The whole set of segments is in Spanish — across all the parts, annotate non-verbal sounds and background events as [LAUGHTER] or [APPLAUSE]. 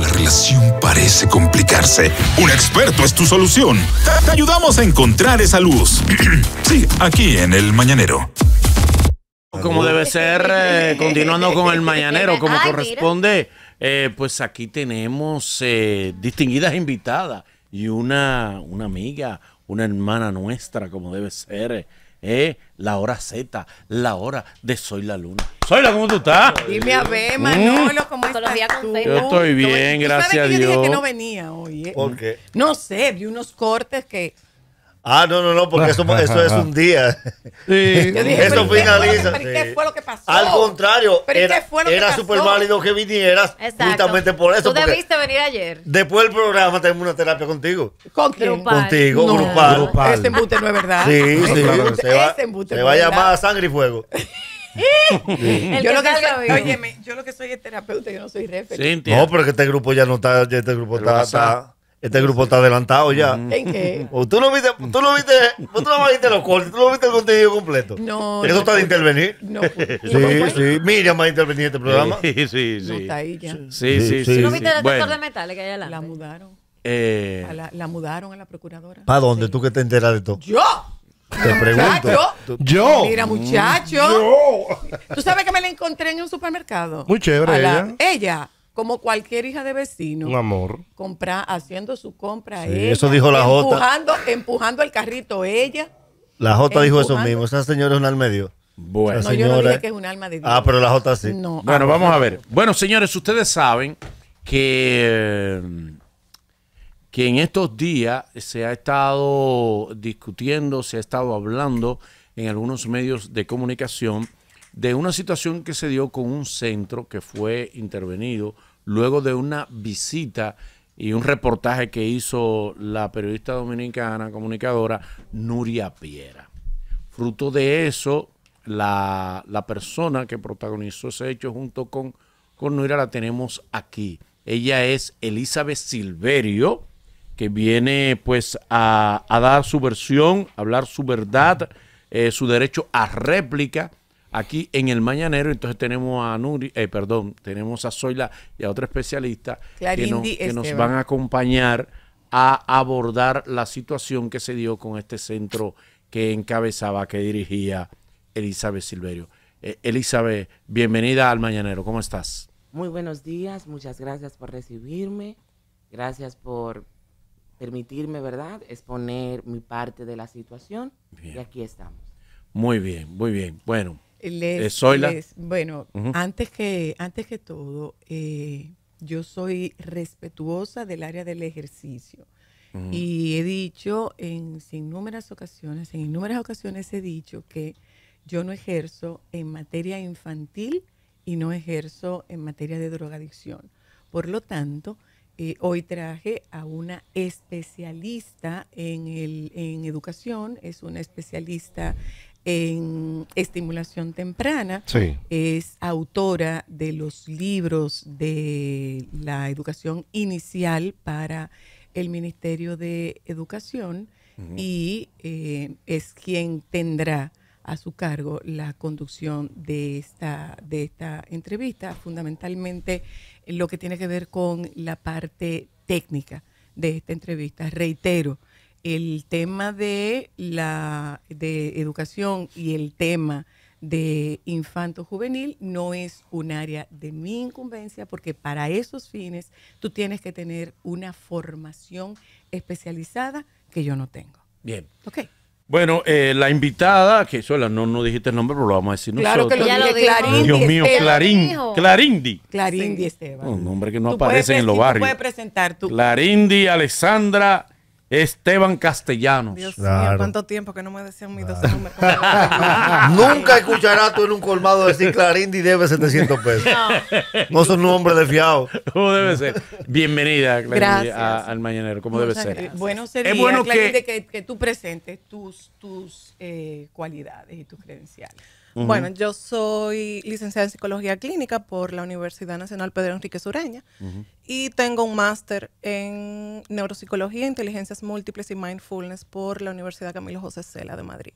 la relación parece complicarse. Un experto es tu solución. Te ayudamos a encontrar esa luz. [CLEARS THROAT] sí, aquí en el Mañanero. Como debe ser, eh, continuando con el Mañanero, [LAUGHS] como corresponde, eh, pues aquí tenemos eh, distinguidas invitadas y una, una amiga, una hermana nuestra, como debe ser, la hora Z, la hora de Soy la Luna. Soyla, ¿cómo tú estás? Dime a ver, mm. Manolo, ¿cómo estás Yo estoy bien, gracias a Dios. Yo dije que no venía hoy. ¿eh? ¿Por qué? No sé, vi unos cortes que... Ah, no, no, no, porque eso, eso es un día. [LAUGHS] Sí. eso finaliza. Pero ¿Qué fue lo que pasó? Al contrario, ¿Pero era, súper válido que vinieras justamente por eso. Tú debiste venir ayer. Después del programa tenemos una terapia contigo. ¿Con quién? Contigo, no, grupal. Ese embute no es verdad. Sí, sí. Embute, se, va, se va a llamar a sangre y fuego. [LAUGHS] yo, lo que soy, yo lo que soy es terapeuta, yo no soy referente. No, pero que este grupo ya no está, este grupo está, está, este grupo está adelantado ya. Mm. ¿En qué? tú no viste, tú no viste, tú no viste los cortes, tú no viste el contenido completo. No. Eso está de intervenir. No. [LAUGHS] Sí, sí. Miriam va a intervenir en este programa. Sí, sí, sí. No está ahí ya. Sí, sí, sí. ¿Tú no viste el detector de metales que hay La mudaron. Eh. la, mudaron a la procuradora. ¿Para dónde? ¿Tú que te enteras de todo? ¡Yo! Te Yo. Mira, muchacho. Yo. Tú sabes que me la encontré en un supermercado. Muy chévere ella. Ella, como cualquier hija de vecino. Un amor. Compra, haciendo su compra. Sí, eso dijo la empujando, Jota. Empujando el carrito ella. La Jota dijo eso mismo. Esa señora es alma al medio. Bueno, yo no que es un alma de Dios. Ah, pero la Jota sí. bueno, ah, vamos a ver. Bueno, señores, ustedes saben que que en estos días se ha estado discutiendo, se ha estado hablando en algunos medios de comunicación de una situación que se dio con un centro que fue intervenido luego de una visita y un reportaje que hizo la periodista dominicana, comunicadora Nuria Piera. Fruto de eso, la, persona que protagonizó ese hecho junto con, con Nuria la tenemos aquí. Ella es Elizabeth Silverio que viene pues a, dar su versión, hablar su verdad, eh, su derecho a réplica aquí en el mañanero. Entonces tenemos a Nuri, eh, perdón, tenemos a Soila y a otra especialista que, nos van a acompañar a abordar la situación que se dio con este centro que encabezaba, que dirigía Elizabeth Silverio. Eh, Elizabeth, bienvenida al Mañanero, ¿cómo estás? Muy buenos días, muchas gracias por recibirme, gracias por permitirme, ¿verdad?, exponer mi parte de la situación. Y aquí estamos. Muy bien, muy bien. Bueno, eh, soy eh, la... bueno, antes, que, antes que todo, eh, yo soy respetuosa del área del ejercicio. Y he dicho en innúmeras ocasiones, en innúmeras ocasiones he dicho que yo no ejerzo en materia infantil y no ejerzo en materia de drogadicción. Por lo tanto, eh, hoy traje a una especialista en, educación, es una especialista en estimulación temprana. Es autora de los libros de la educación inicial para el Ministerio de Educación y eh, es quien tendrá a su cargo la conducción de esta, de esta entrevista, fundamentalmente lo que tiene que ver con la parte técnica de esta entrevista. Reitero, el tema de la de educación y el tema de infanto juvenil no es un área de mi incumbencia porque para esos fines tú tienes que tener una formación especializada que yo no tengo. Bien. ok. Bueno, eh, la invitada, que Sola, no, no dijiste el nombre, pero lo vamos a decir claro nosotros. Claro que lo dije, Clarindi. Dios mío, Clarindi, Clarindi. Clarindi Esteban. Un nombre que no aparece en los barrios. presentar Clarindi Alexandra Esteban Castellanos. Dios mío, cuánto tiempo que no me decían mis dos números. [LAUGHS] Nunca escucharás tú en un colmado decir Clarindy debe 700 pesos. No son hombre de fiado. ¿Cómo debe ser? Bienvenida, Gracias. al Mañanero, cómo debe ser. Es bueno que- que... que tú presentes tus, tus eh, cualidades y tus credenciales. Bueno, yo soy licenciada en psicología clínica por la Universidad Nacional Pedro Enrique Sureña y tengo un máster en neuropsicología, inteligencias múltiples y mindfulness por la Universidad Camilo José Cela de Madrid.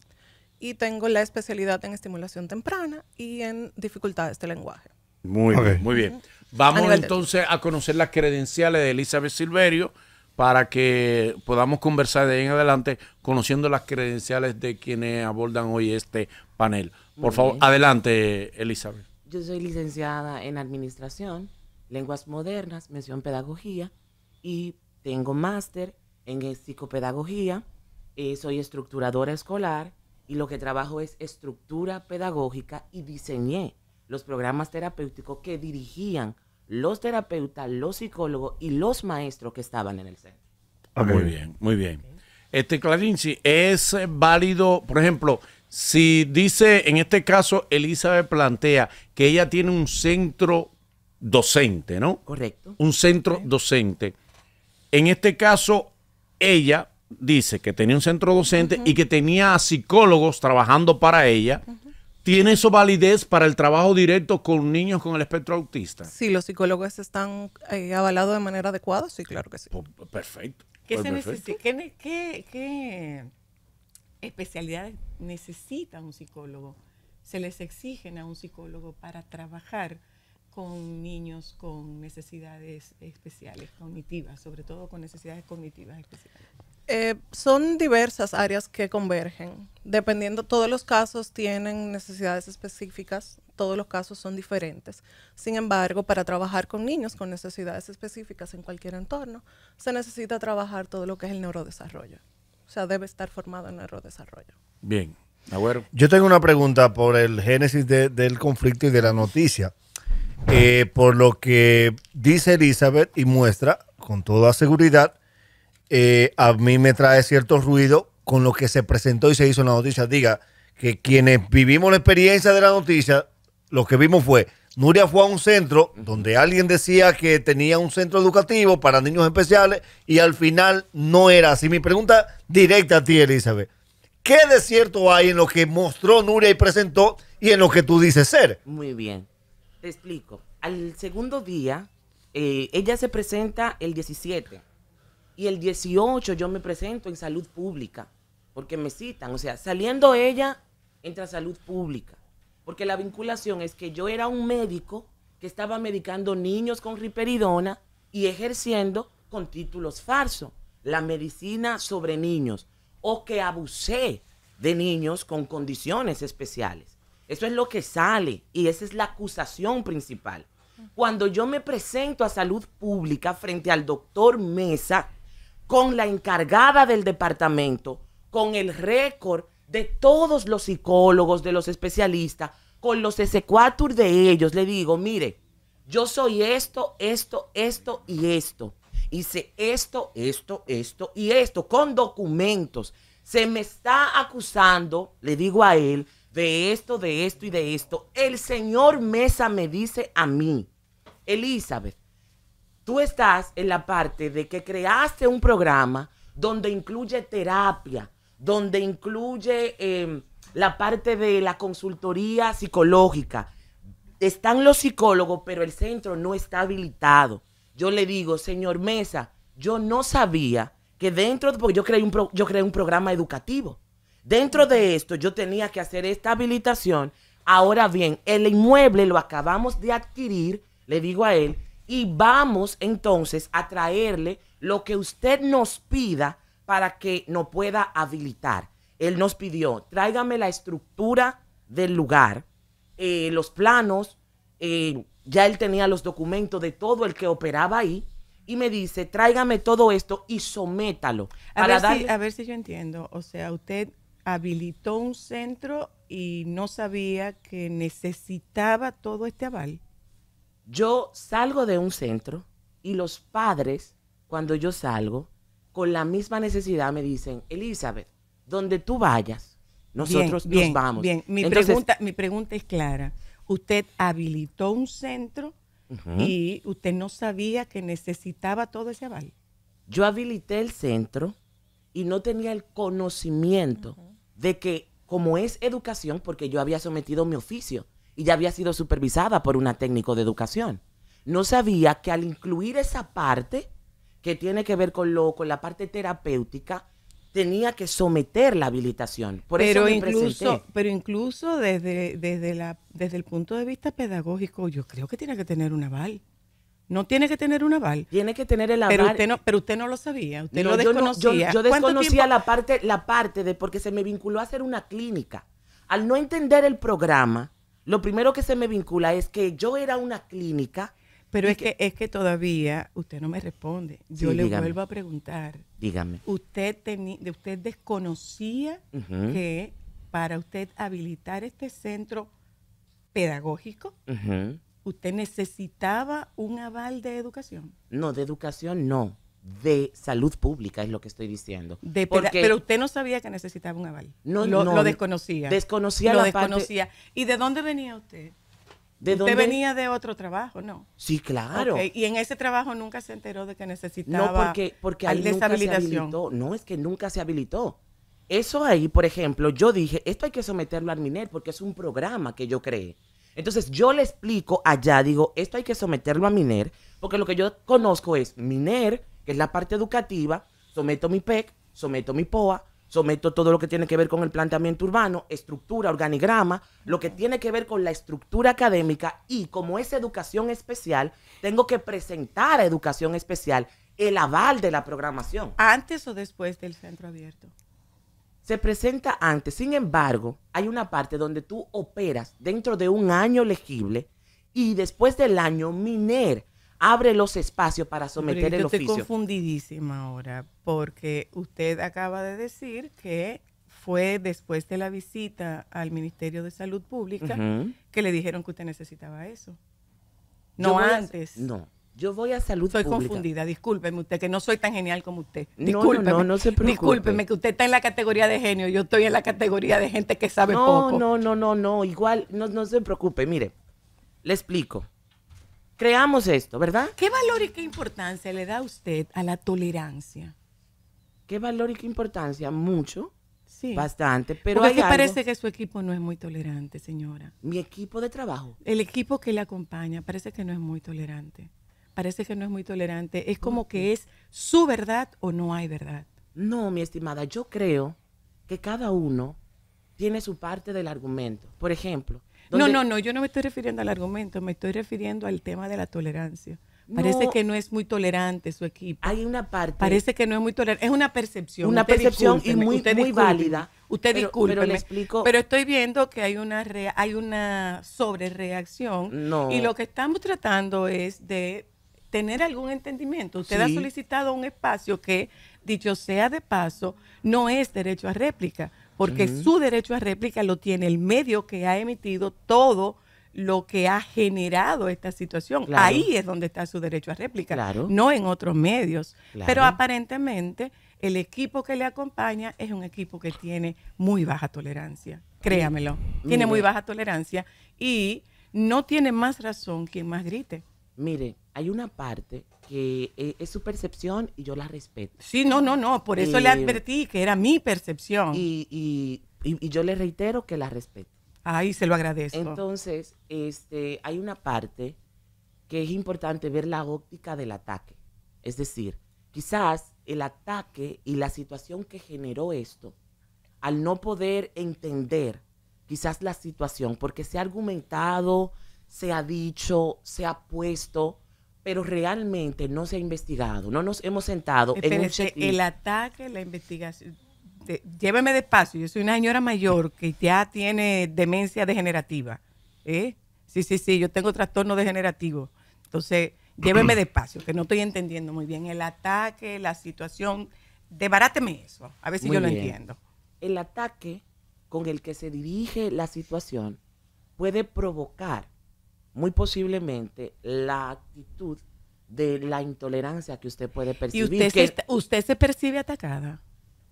Y tengo la especialidad en estimulación temprana y en dificultades de lenguaje. Muy bien, muy bien. Vamos entonces a conocer las credenciales de Elizabeth Silverio para que podamos conversar de ahí en adelante conociendo las credenciales de quienes abordan hoy este panel. Por favor, adelante, Elizabeth. Yo soy licenciada en Administración, Lenguas Modernas, mención Pedagogía y tengo máster en Psicopedagogía. Eh, soy estructuradora escolar y lo que trabajo es estructura pedagógica y diseñé los programas terapéuticos que dirigían los terapeutas, los psicólogos y los maestros que estaban en el centro. Muy bien, muy bien. Este, Clarín, es válido, por ejemplo, si dice, en este caso, Elizabeth plantea que ella tiene un centro docente, ¿no? Correcto. Un centro docente. En este caso, ella dice que tenía un centro docente y que tenía psicólogos trabajando para ella. ¿Tiene eso validez para el trabajo directo con niños con el espectro autista? Sí, los psicólogos están eh, avalados de manera adecuada, sí, claro que sí. Pues, perfecto. ¿Qué pues, se necesita? ¿Qué, qué, qué especialidades necesita un psicólogo. Se les exigen a un psicólogo para trabajar con niños con necesidades especiales, cognitivas, sobre todo con necesidades cognitivas especiales. Eh, son diversas áreas que convergen. Dependiendo, todos los casos tienen necesidades específicas, todos los casos son diferentes. Sin embargo, para trabajar con niños con necesidades específicas en cualquier entorno, se necesita trabajar todo lo que es el neurodesarrollo. O sea, debe estar formado en desarrollo. Bien. Agüero. Yo tengo una pregunta por el génesis del conflicto y de la noticia. Eh, por lo que dice Elizabeth y muestra con toda seguridad, eh, a mí me trae cierto ruido con lo que se presentó y se hizo en la noticia. Diga que quienes vivimos la experiencia de la noticia, lo que vimos fue Nuria fue a un centro donde alguien decía que tenía un centro educativo para niños especiales y al final no era así. Mi pregunta directa a ti, Elizabeth. ¿Qué desierto hay en lo que mostró Nuria y presentó y en lo que tú dices ser? Muy bien, te explico. Al segundo día, eh, ella se presenta el 17 y el 18 yo me presento en salud pública porque me citan. O sea, saliendo ella, entra salud pública. Porque la vinculación es que yo era un médico que estaba medicando niños con riperidona y ejerciendo con títulos falsos la medicina sobre niños o que abusé de niños con condiciones especiales. Eso es lo que sale y esa es la acusación principal. Cuando yo me presento a salud pública frente al doctor Mesa con la encargada del departamento, con el récord de todos los psicólogos, de los especialistas, con los S4 de ellos, le digo, mire, yo soy esto, esto, esto y esto. Hice esto, esto, esto y esto, con documentos. Se me está acusando, le digo a él, de esto, de esto y de esto. El señor Mesa me dice a mí, Elizabeth, tú estás en la parte de que creaste un programa donde incluye terapia, donde incluye em, la parte de la consultoría psicológica. Están los psicólogos, pero el centro no está habilitado. Yo le digo, señor Mesa, yo no sabía que dentro, porque yo creé un, yo creé un programa educativo. Dentro de esto yo tenía que hacer esta habilitación. Ahora bien, el inmueble lo acabamos de adquirir, le digo a él, y vamos entonces a traerle lo que usted nos pida para que no pueda habilitar. Él nos pidió, tráigame la estructura del lugar, eh, los planos, eh, ya él tenía los documentos de todo el que operaba ahí, y me dice, tráigame todo esto y sométalo. a ver si yo entiendo, o sea, usted habilitó un centro y no sabía que necesitaba todo este aval. Yo salgo de un centro y los padres, cuando yo salgo, con la misma necesidad me dicen, Elizabeth, donde tú vayas, nosotros nos vamos. Bien, mi, pregunta, mi pregunta es clara. Usted habilitó un centro y usted no sabía que necesitaba todo ese aval. Yo habilité el centro y no tenía el conocimiento de que como es educación, porque yo había sometido mi oficio y ya había sido supervisada por una técnico de educación, no sabía que al incluir esa parte, que tiene que ver con, lo, con la parte terapéutica, tenía que someter la habilitación. Por pero eso me incluso, Pero incluso desde, desde, la, desde el punto de vista pedagógico, yo creo que tiene que tener un aval. No tiene que tener un aval. Tiene que tener el aval. Pero usted no, pero usted no lo sabía, usted desconocía. Yo, desconocía la parte, la parte de porque se me vinculó a hacer una clínica. Al no entender el programa, lo primero que se me vincula es que yo era una clínica pero es que, es que todavía usted no me responde. Yo le vuelvo a preguntar. Dígame. Usted, usted desconocía que para usted habilitar este centro pedagógico, usted necesitaba un aval de educación. No, de educación no. De salud pública es lo que estoy diciendo. pero usted no sabía que necesitaba un aval. No, lo, no. Lo desconocía. Desconocía lo desconocía. ¿Y de dónde venía usted? ¿De dónde? venía de otro trabajo, ¿no? Sí, claro. Y en ese trabajo nunca se enteró de que necesitaba. No, porque, porque ahí nunca se habilitó. No, es que nunca se habilitó. Eso ahí, por ejemplo, yo dije, esto hay que someterlo al MINER porque es un programa que yo creé. Entonces yo le explico allá, digo, esto hay que someterlo a MINER, porque lo que yo conozco es MINER, que es la parte educativa, someto mi PEC, someto mi POA, someto todo lo que tiene que ver con el planteamiento urbano, estructura, organigrama, lo que tiene que ver con la estructura académica y como es educación especial, tengo que presentar a educación especial el aval de la programación. ¿Antes o después del centro abierto? Se presenta antes, sin embargo, hay una parte donde tú operas dentro de un año legible y después del año MINER abre los espacios para someter el oficio. Estoy confundidísima ahora, porque usted acaba de decir que fue después de la visita al Ministerio de Salud Pública que le dijeron que usted necesitaba eso. No antes. no. Yo voy a salud Estoy confundida, discúlpeme usted, que no soy tan genial como usted. No, no, no, se preocupe. Discúlpeme, que usted está en la categoría de genio, yo estoy en la categoría de gente que sabe poco. No, no, no, no, no, igual, no, no se preocupe, mire, le explico creamos esto, ¿verdad? ¿Qué valor y qué importancia le da usted a la tolerancia? ¿Qué valor y qué importancia? Mucho. Sí. Bastante, pero a hay parece que su equipo no es muy tolerante, señora. Mi equipo de trabajo. El equipo que le acompaña parece que no es muy tolerante. Parece que no es muy tolerante. Es como que es su verdad o no hay verdad. No, mi estimada, yo creo que cada uno tiene su parte del argumento. Por ejemplo, no, no, no, yo no me estoy refiriendo al argumento, me estoy refiriendo al tema de la tolerancia. Parece que no es muy tolerante su equipo. Hay una parte. Parece que no es muy tolerante. Es una percepción. Una percepción y muy, válida. Usted disculpe. Pero, le explico. pero estoy viendo que hay una re, hay una sobrereacción. No. Y lo que estamos tratando es de tener algún entendimiento. Usted ha solicitado un espacio que, dicho sea de paso, no es derecho a réplica porque su derecho a réplica lo tiene el medio que ha emitido todo lo que ha generado esta situación. Ahí es donde está su derecho a réplica, no en otros medios. Pero aparentemente el equipo que le acompaña es un equipo que tiene muy baja tolerancia, créamelo, tiene muy baja tolerancia y no tiene más razón quien más grite. Mire, hay una parte que eh, es su percepción y yo la respeto. Sí, no, no, no, por eso le eh, advertí que era mi percepción. Y, yo le reitero que la respeto. Ahí se lo agradezco. Entonces, este, hay una parte que es importante ver la óptica del ataque. Es decir, quizás el ataque y la situación que generó esto, al no poder entender quizás la situación, porque se ha argumentado, se ha dicho, se ha puesto, pero realmente no se ha investigado, no nos hemos sentado en un El ataque, la investigación. lléveme despacio, yo soy una señora mayor que ya tiene demencia degenerativa. ¿eh? Sí, sí, sí, yo tengo trastorno degenerativo. Entonces, lléveme [CLEARS THROAT] despacio, que no estoy entendiendo muy bien el ataque, la situación. Debaráteme eso, a ver si yo lo entiendo. El ataque con el que se dirige la situación puede provocar muy posiblemente la actitud de la intolerancia que usted puede percibir. ¿Y usted, se, usted se percibe atacada?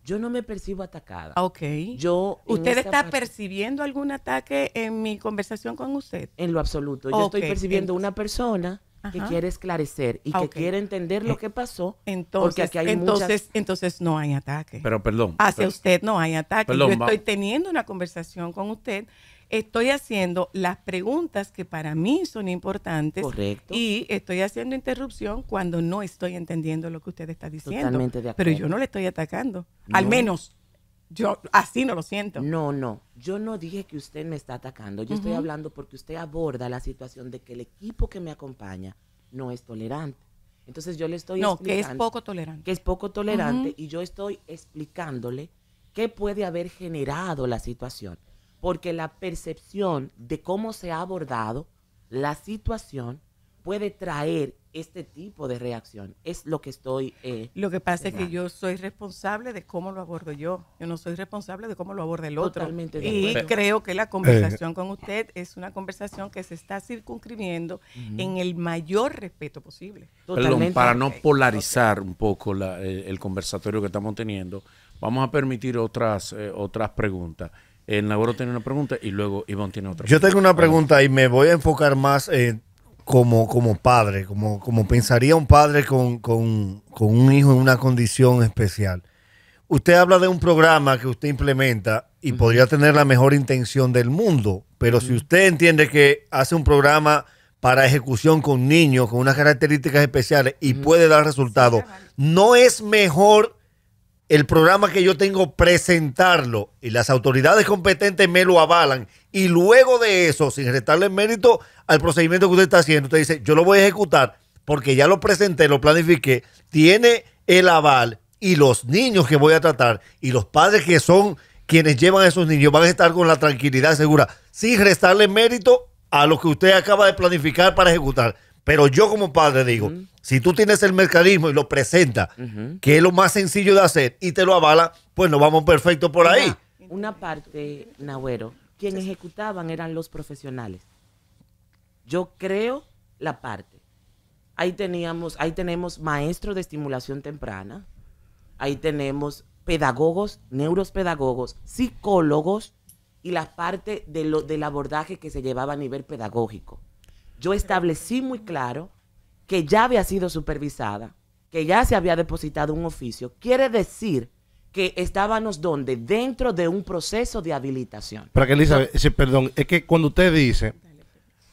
Yo no me percibo atacada. Ah, ok. Yo, ¿Usted está percibiendo algún ataque en mi conversación con usted? En lo absoluto. Yo estoy percibiendo una persona que quiere esclarecer y que quiere entender lo eh, que pasó. Entonces, entonces, entonces no hay ataque. Pero perdón. Hacia usted no hay ataque. Yo estoy teniendo una conversación con usted estoy haciendo las preguntas que para mí son importantes. Y estoy haciendo interrupción cuando no estoy entendiendo lo que usted está diciendo. Pero yo no le estoy atacando. Al menos yo así no lo siento. No, no. Yo no dije que usted me está atacando. Yo estoy hablando porque usted aborda la situación de que el equipo que me acompaña no es tolerante. Entonces yo le estoy no, que es poco tolerante. Que es poco tolerante y yo estoy explicándole qué puede haber generado la situación porque la percepción de cómo se ha abordado la situación puede traer este tipo de reacción. Es lo que estoy... Eh, lo que pasa es que yo soy responsable de cómo lo abordo yo. Yo no soy responsable de cómo lo aborda el otro. y creo que la eh. conversación con usted es una conversación que se está circunscribiendo en el mayor respeto posible. Totalmente para no polarizar un poco el, conversatorio que estamos teniendo, vamos a permitir otras, eh, otras preguntas. El Navarro tiene una pregunta y luego Iván tiene otra. Yo tengo una pregunta y me voy a enfocar más eh, como, como padre, como, como pensaría un padre con, un hijo en una condición especial. Usted habla de un programa que usted implementa y podría tener la mejor intención del mundo, pero si usted entiende que hace un programa para ejecución con niños con unas características especiales y puede dar resultados, ¿no es mejor el programa que yo tengo presentarlo y las autoridades competentes me lo avalan y luego de eso, sin restarle mérito al procedimiento que usted está haciendo, usted dice, yo lo voy a ejecutar porque ya lo presenté, lo planifiqué, tiene el aval y los niños que voy a tratar y los padres que son quienes llevan a esos niños van a estar con la tranquilidad segura, sin restarle mérito a lo que usted acaba de planificar para ejecutar pero yo como padre digo, si tú tienes el mecanismo y lo presenta, que es lo más sencillo de hacer y te lo avala, pues nos vamos perfecto por ahí. Una parte, Nahuero, quien ejecutaban eran los profesionales. Yo creo la parte. Ahí teníamos, ahí tenemos maestros de estimulación temprana, ahí tenemos pedagogos, neuropedagogos, psicólogos y la parte de lo, del abordaje que se llevaba a nivel pedagógico yo establecí muy claro que ya había sido supervisada, que ya se había depositado un oficio. Quiere decir que estábamos donde dentro de un proceso de habilitación. Para que Elizabeth, perdón, es que cuando usted dice,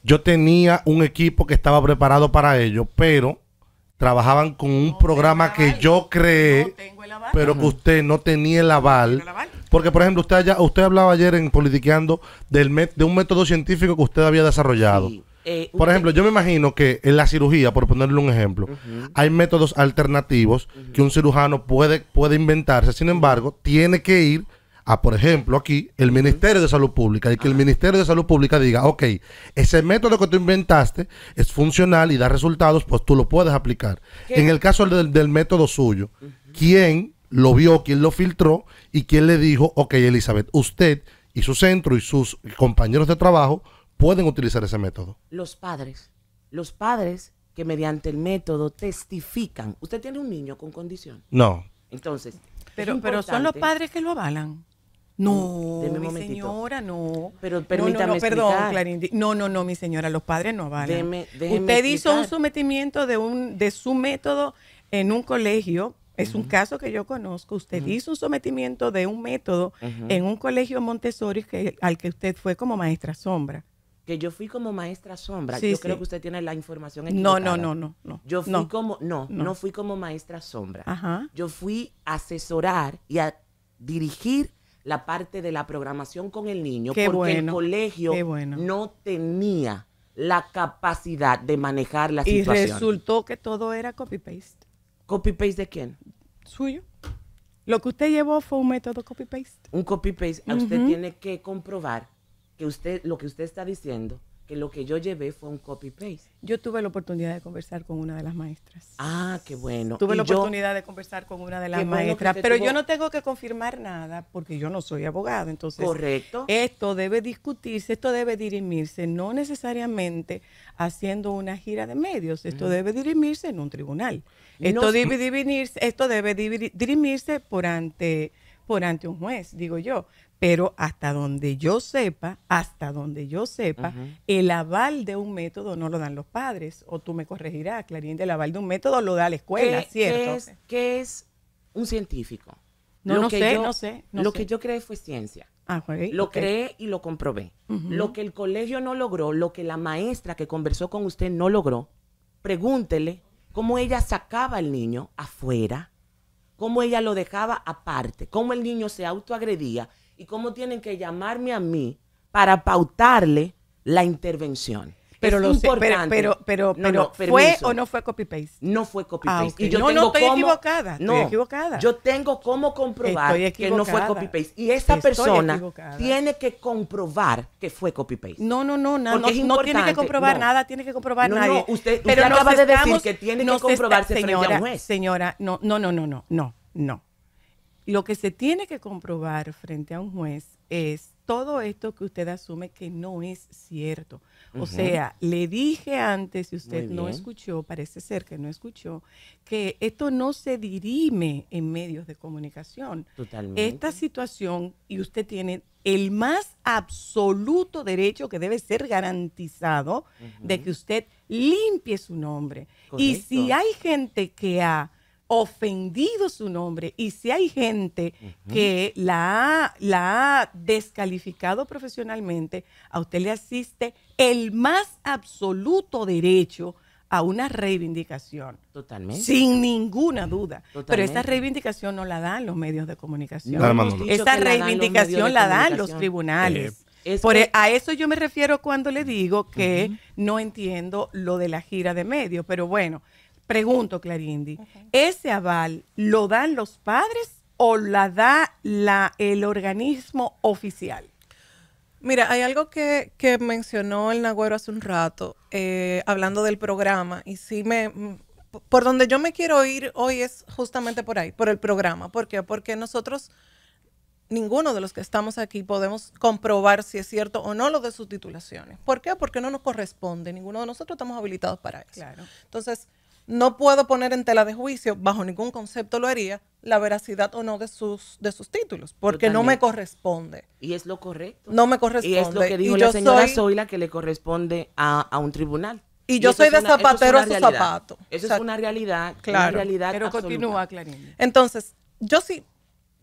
yo tenía un equipo que estaba preparado para ello, pero trabajaban con un programa que yo creé, pero que usted no tenía el aval. Porque, por ejemplo, usted, usted hablaba ayer en Politiqueando del de un método científico que usted había desarrollado. Eh, por ejemplo, yo me imagino que en la cirugía, por ponerle un ejemplo, hay métodos alternativos que un cirujano puede, puede inventarse. Sin embargo, tiene que ir a, por ejemplo, aquí, el Ministerio de Salud Pública y que el Ministerio de Salud Pública diga, ok, ese método que tú inventaste es funcional y da resultados, pues tú lo puedes aplicar. En el caso del, del método suyo, ¿quién lo vio, quién lo filtró y quién le dijo, ok, Elizabeth, usted y su centro y sus compañeros de trabajo pueden utilizar ese método? Los padres. Los padres que mediante el método testifican. ¿Usted tiene un niño con condición? No. Entonces. Pero, pero son los padres que lo avalan. No, mi señora, no. Pero permítame no, no, no No, mi señora, los padres no avalan. Usted hizo un sometimiento de, un, de su método en un colegio es un caso que yo conozco. Usted hizo un sometimiento de un método en un colegio Montessori que, al que usted fue como maestra sombra que yo fui como maestra sombra. yo creo que usted tiene la información equivocada. No, no, no, no. no yo fui como, no, no, fui como maestra sombra. Ajá. Yo fui a asesorar y a dirigir la parte de la programación con el niño porque el colegio no tenía la capacidad de manejar la situación. Y resultó que todo era copy-paste. ¿Copy-paste de quién? Suyo. Lo que usted llevó fue un método copy-paste. Un copy-paste. Ah, usted tiene que comprobar que usted, lo que usted está diciendo, que lo que yo llevé fue un copy-paste. Yo tuve la oportunidad de conversar con una de las maestras. Ah, qué bueno. Tuve la oportunidad de conversar con una de las maestras, pero yo no tengo que confirmar nada porque yo no soy abogado, entonces Correcto. esto debe discutirse, esto debe dirimirse, no necesariamente haciendo una gira de medios, esto mm. debe dirimirse en un tribunal. Esto, debe, dirimirse, esto debe dirimirse por ante por ante un juez, digo yo pero hasta donde yo sepa, hasta donde yo sepa, el aval de un método no lo dan los padres, o tú me corregirás, Clarín, el aval de un método lo da la escuela, eh, ¿cierto? ¿qué es, un científico? No, no sé, no sé. lo que yo creé fue ciencia. Ah, lo creé y lo comprobé. Lo que el colegio no logró, lo que la maestra que conversó con usted no logró, pregúntele cómo ella sacaba al niño afuera, cómo ella lo dejaba aparte, cómo el niño se autoagredía y cómo tienen que llamarme a mí para pautarle la intervención. Pero, es lo importante. pero, pero, pero, ¿fue o no fue copy-paste? No fue copy-paste. Ah, y yo no, no, estoy equivocada. No, estoy equivocada. Yo tengo cómo comprobar que no fue copy-paste. Y esa persona tiene que comprobar que fue copy-paste. No, no, no, nada. no, tiene que comprobar nada, tiene que comprobar nada. No, usted, usted acaba de decir que tiene que comprobarse señora, frente a juez. Señora, no, no, no, no, no, no. Lo que se tiene que comprobar frente a un juez es todo esto que usted asume que no es cierto. O sea, le dije antes, si usted no escuchó, parece ser que no escuchó, que esto no se dirime en medios de comunicación. Totalmente. Esta situación, y usted tiene el más absoluto derecho que debe ser garantizado de que usted limpie su nombre. Y si hay gente que ha ofendido su nombre y si hay gente que la, la ha descalificado profesionalmente, a usted le asiste el más absoluto derecho a una reivindicación. Totalmente. Sin ninguna duda. Totalmente. Pero esa reivindicación no la dan los medios de comunicación. No, esa reivindicación la dan los, tribunales. Eh, Por e, a eso yo me refiero cuando le digo que no entiendo lo de la gira de medios, pero bueno, Pregunto, Clarindi, ¿ese aval lo dan los padres o la da la, el organismo oficial? Mira, hay algo que, mencionó el Nagüero hace un rato, eh, hablando del programa, y sí me... Por donde yo me quiero ir hoy es justamente por ahí, por el programa. ¿Por qué? Porque nosotros, ninguno de los que estamos aquí, podemos comprobar si es cierto o no lo de sus titulaciones. ¿Por qué? Porque no nos corresponde, ninguno de nosotros estamos habilitados para eso. Claro. Entonces, no puedo poner en tela de juicio, bajo ningún concepto lo haría, la veracidad o no de sus, de sus títulos, porque no me corresponde. Y es lo correcto. No me corresponde. Y es lo que dijo la señora soy... la que le corresponde a, un tribunal. Y, yo soy de zapatero a su zapato. Eso es una realidad. Claro. Una realidad pero continúa, Clarín. Entonces, yo sí,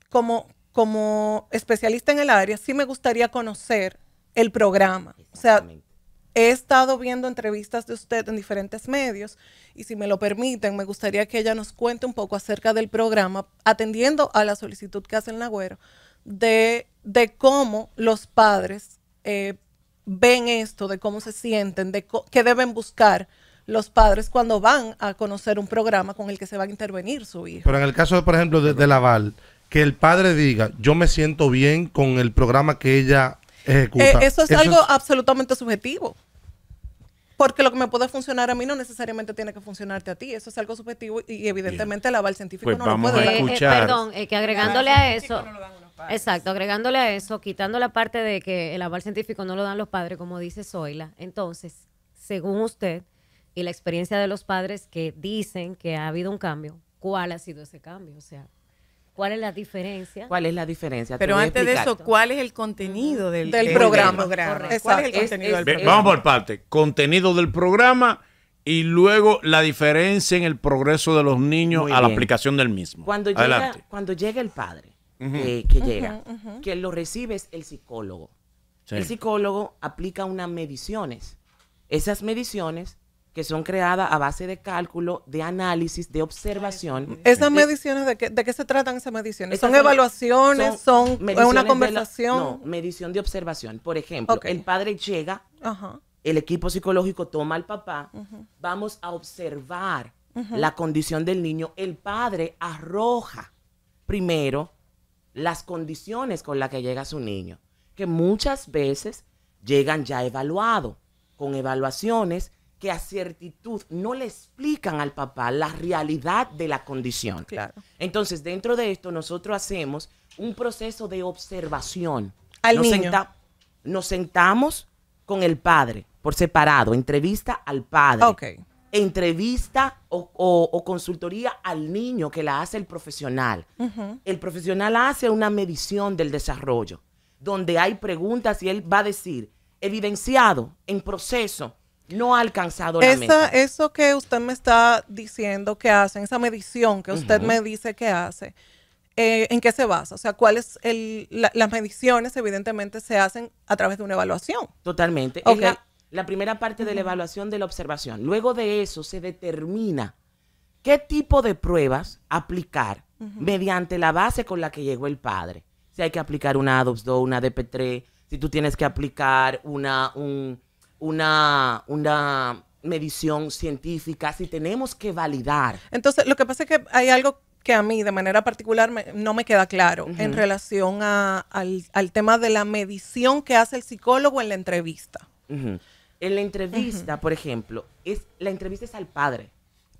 como, como especialista en el área, sí me gustaría conocer el programa. O sea, he estado viendo entrevistas de usted en diferentes medios y si me lo permiten, me gustaría que ella nos cuente un poco acerca del programa, atendiendo a la solicitud que hace el Nagüero, de, cómo los padres eh, ven esto, de cómo se sienten, de qué deben buscar los padres cuando van a conocer un programa con el que se va a intervenir su hijo. Pero en el caso, por ejemplo, de Laval, que el padre diga, yo me siento bien con el programa que ella eh, eso es algo absolutamente subjetivo. Porque lo que me puede funcionar a mí no necesariamente tiene que funcionarte a ti. Eso es algo subjetivo y, evidentemente el aval científico no lo puede escuchar. que agregándole a eso. Exacto, agregándole a eso, quitando la parte de que el aval científico no lo dan los padres, como dice Zoila. Entonces, según usted y la experiencia de los padres que dicen que ha habido un cambio, ¿cuál ha sido ese cambio? O sea, ¿Cuál es la diferencia? ¿Cuál es la diferencia? Pero antes de eso, ¿cuál es el contenido del, programa? ¿Cuál es el contenido del Vamos por parte. Contenido del programa y luego la diferencia en el progreso de los niños a la aplicación del mismo. Cuando, llega, cuando llega el padre, que, llega, lo recibe es el psicólogo. El psicólogo aplica unas mediciones. Esas mediciones que son creadas a base de cálculo, de análisis, de observación. ¿Esas mediciones de qué, se tratan esas mediciones? ¿Son, evaluaciones? ¿Son, una conversación? no, medición de observación. Por ejemplo, el padre llega, el equipo psicológico toma al papá, vamos a observar la condición del niño. El padre arroja primero las condiciones con las que llega su niño, que muchas veces llegan ya evaluado, con evaluaciones que a ciertitud no le explican al papá la realidad de la condición. Entonces, dentro de esto, nosotros hacemos un proceso de observación. Al nos, niño. nos sentamos con el padre por separado, entrevista al padre. Entrevista o, consultoría al niño que la hace el profesional. El profesional hace una medición del desarrollo, donde hay preguntas y él va a decir, evidenciado, en proceso, no ha alcanzado la Esa, Eso que usted me está diciendo que hacen, esa medición que usted me dice que hace, eh, ¿en qué se basa? O sea, ¿cuáles la, las mediciones evidentemente se hacen a través de una evaluación? Totalmente. la, primera parte de la evaluación de la observación. Luego de eso se determina qué tipo de pruebas aplicar mediante la base con la que llegó el padre. Si hay que aplicar una ADOPS-2, una DP3, si tú tienes que aplicar una, un, una, una medición científica, si tenemos que validar. Entonces, lo que pasa es que hay algo que a mí de manera particular no me queda claro en relación al, tema de la medición que hace el psicólogo en la entrevista. En la entrevista, por ejemplo, es la entrevista es al padre.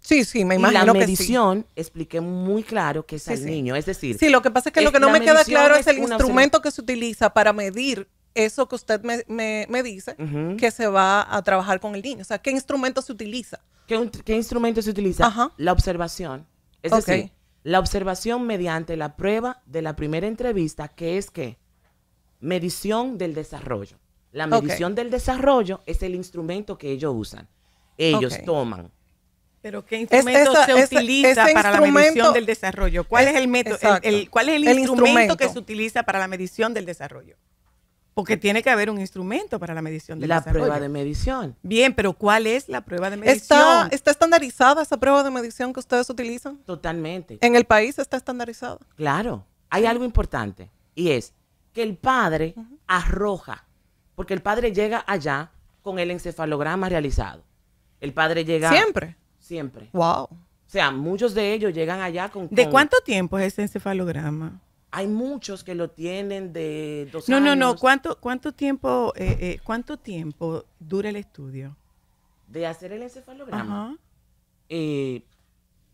Sí, sí, me imagino. Y la medición, expliqué muy claro que es al niño. Es decir. Sí, lo que pasa es que lo que no me queda claro es el instrumento que se utiliza para medir eso que usted me, me, dice que se va a trabajar con el niño? O sea, ¿qué instrumento se utiliza? ¿Qué, instrumento se utiliza? La observación. Es decir, la observación mediante la prueba de la primera entrevista, que es qué? medición del desarrollo. La medición del desarrollo es el instrumento que ellos usan. Ellos toman pero qué instrumento se utiliza para la medición del desarrollo? ¿Cuál es, el método? ¿Cuál es el, instrumento, que se utiliza para la medición del desarrollo? Porque tiene que haber un instrumento para la medición de la desarrollo. La prueba de medición. Bien, pero ¿cuál es la prueba de medición? ¿Está, estandarizada esa prueba de medición que ustedes utilizan? Totalmente. ¿En el país está estandarizada? Claro. Hay algo importante y es que el padre arroja, porque el padre llega allá con el encefalograma realizado. El padre llega... Siempre. Siempre. Wow. O sea, muchos de ellos llegan allá con... con... ¿De cuánto tiempo es ese encefalograma? Hay muchos que lo tienen de dos no, años. No, no, no. ¿Cuánto, cuánto, tiempo, eh, eh, ¿Cuánto tiempo dura el estudio? De hacer el encefalograma. Eh,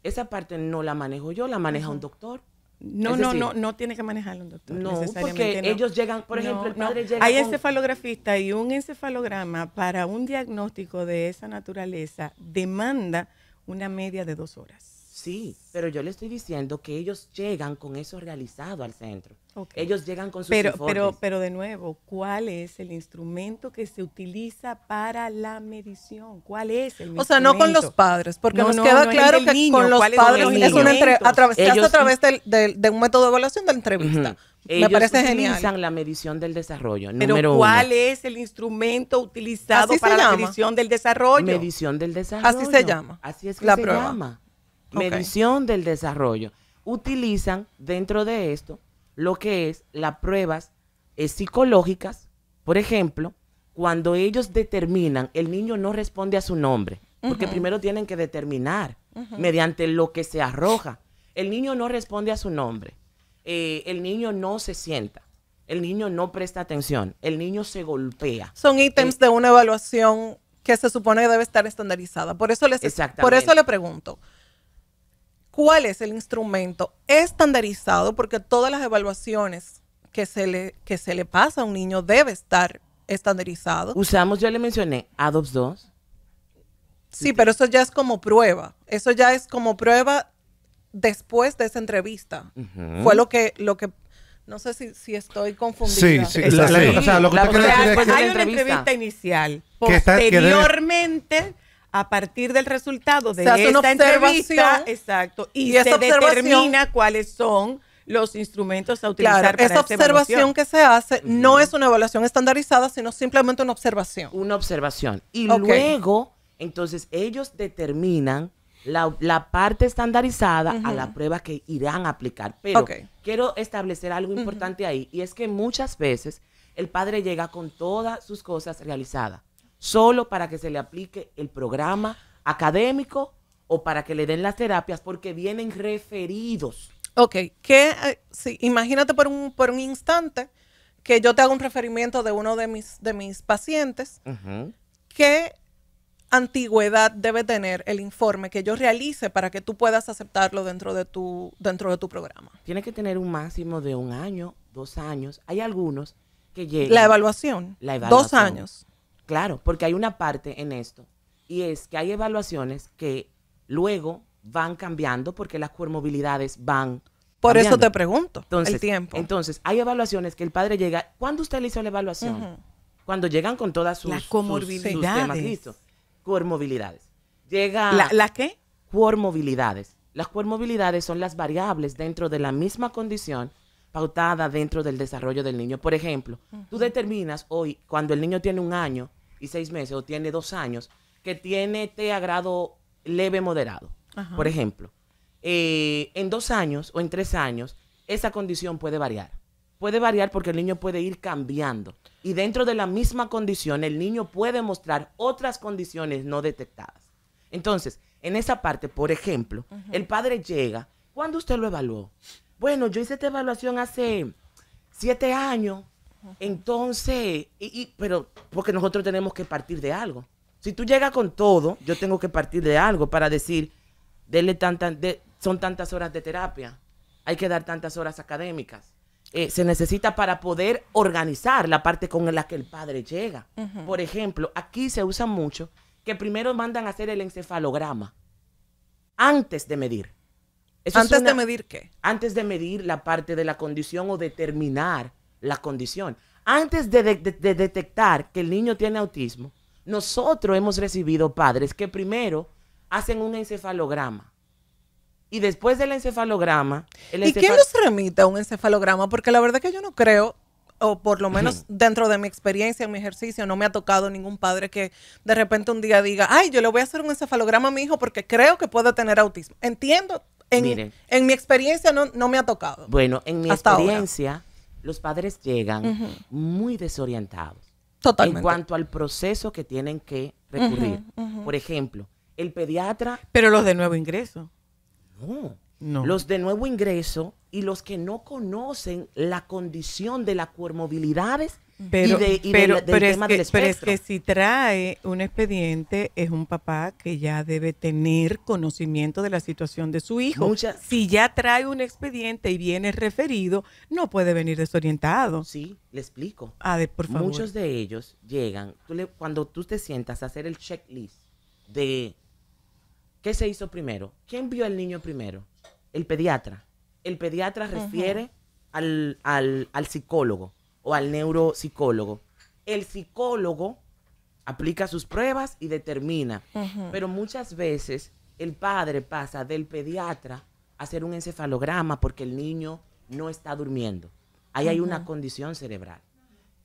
esa parte no la manejo yo, la maneja un doctor. No, no, no, no tiene que manejarlo un doctor. No, porque ellos llegan, por ejemplo, el padre llega. Hay encefalografistas encefalografista y un encefalograma para un diagnóstico de esa naturaleza demanda una media de dos horas. Sí, pero yo le estoy diciendo que ellos llegan con eso realizado al centro. Ellos llegan con sus pero, Pero, pero de nuevo, ¿cuál es el instrumento que se utiliza para la medición? ¿Cuál es el O sea, no con los padres, porque nos queda claro que con los padres es una a través, de un método de evaluación de entrevista. Ellos Me parece utilizan la medición del desarrollo. Pero ¿cuál es el instrumento utilizado para la medición del desarrollo? Medición del desarrollo. Así se llama. Así es que la se prueba medición del desarrollo, utilizan dentro de esto lo que es las pruebas eh, psicológicas, por ejemplo, cuando ellos determinan, el niño no responde a su nombre, porque primero tienen que determinar mediante lo que se arroja. El niño no responde a su nombre, eh, el niño no se sienta, el niño no presta atención, el niño se golpea. Son ítems de una evaluación que se supone debe estar estandarizada. Por eso, les, por eso le pregunto. ¿Cuál es el instrumento estandarizado? Porque todas las evaluaciones que se le, que se le pasa a un niño debe estar estandarizado. Usamos, yo le mencioné, ADOPS 2. Sí, pero eso ya es como prueba. Eso ya es como prueba después de esa entrevista. Fue lo que, lo que no sé si, si estoy confundida. Sí, sí, o sea, lo que es que hay una entrevista, inicial. Posteriormente a partir del resultado de esta entrevista, exacto, y, se determina cuáles son los instrumentos a utilizar para esa esta observación que se hace no es una evaluación estandarizada, sino simplemente una observación. Una observación. Y luego, entonces, ellos determinan la, parte estandarizada a la prueba que irán a aplicar. Pero quiero establecer algo importante ahí, y es que muchas veces el padre llega con todas sus cosas realizadas solo para que se le aplique el programa académico o para que le den las terapias porque vienen referidos. Ok, que eh, imagínate por un, por un instante que yo te hago un referimiento de uno de mis, de mis pacientes. ¿Qué antigüedad debe tener el informe que yo realice para que tú puedas aceptarlo dentro de tu, dentro de tu programa? Tiene que tener un máximo de un año, dos años. Hay algunos que llegan. La evaluación. La evaluación. Dos años. Claro, porque hay una parte en esto y es que hay evaluaciones que luego van cambiando porque las comorbilidades van. Por eso te pregunto. Entonces, tiempo. Entonces, hay evaluaciones que el padre llega. ¿Cuándo usted le hizo la evaluación? Cuando llegan con todas sus, las comorbilidades. Sus, Llega. ¿Las la qué? Comorbilidades. Las comorbilidades son las variables dentro de la misma condición pautada dentro del desarrollo del niño. Por ejemplo, tú determinas hoy, cuando el niño tiene un año, y seis meses o tiene dos años que tiene este a grado leve moderado, por ejemplo, eh, en dos años o en tres años, esa condición puede variar. Puede variar porque el niño puede ir cambiando. Y dentro de la misma condición, el niño puede mostrar otras condiciones no detectadas. Entonces, en esa parte, por ejemplo, el padre llega. ¿Cuándo usted lo evaluó? Bueno, yo hice esta evaluación hace siete años entonces, y, pero porque nosotros tenemos que partir de algo. Si tú llegas con todo, yo tengo que partir de algo para decir, son tantas horas de terapia, hay que dar tantas horas académicas. Eh, se necesita para poder organizar la parte con la que el padre llega. Por ejemplo, aquí se usa mucho que primero mandan a hacer el encefalograma antes de medir. ¿Antes de medir qué? Antes de medir la parte de la condición o determinar la condición. Antes de, detectar que el niño tiene autismo, nosotros hemos recibido padres que primero hacen un encefalograma. Y después del encefalograma... El ¿Y quién nos remite a un encefalograma? Porque la verdad que yo no creo, o por lo menos [CLEARS THROAT] dentro de mi experiencia, en mi ejercicio, no me ha tocado ningún padre que de repente un día diga, ay, yo le voy a hacer un encefalograma a mi hijo porque creo que puede tener autismo. Entiendo, en, en mi experiencia no, me ha tocado. Bueno, en mi experiencia, los padres llegan muy desorientados en cuanto al proceso que tienen que recurrir. Por ejemplo, el pediatra... Pero los de nuevo ingreso. No. no. Los de nuevo ingreso y los que no conocen la condición de las cuermovilidades pero, pero, pero es que si trae un expediente, es un papá que ya debe tener conocimiento de la situación de su hijo. Si ya trae un expediente y viene referido, no puede venir desorientado. Sí, le explico. Ah, de, por favor. Muchos de ellos llegan, cuando tú te sientas a hacer el checklist de qué se hizo primero, quién vio al niño primero, el pediatra. El pediatra refiere al psicólogo o al neuropsicólogo. El psicólogo aplica sus pruebas y determina, pero muchas veces el padre pasa del pediatra a hacer un encefalograma porque el niño no está durmiendo. Ahí hay una condición cerebral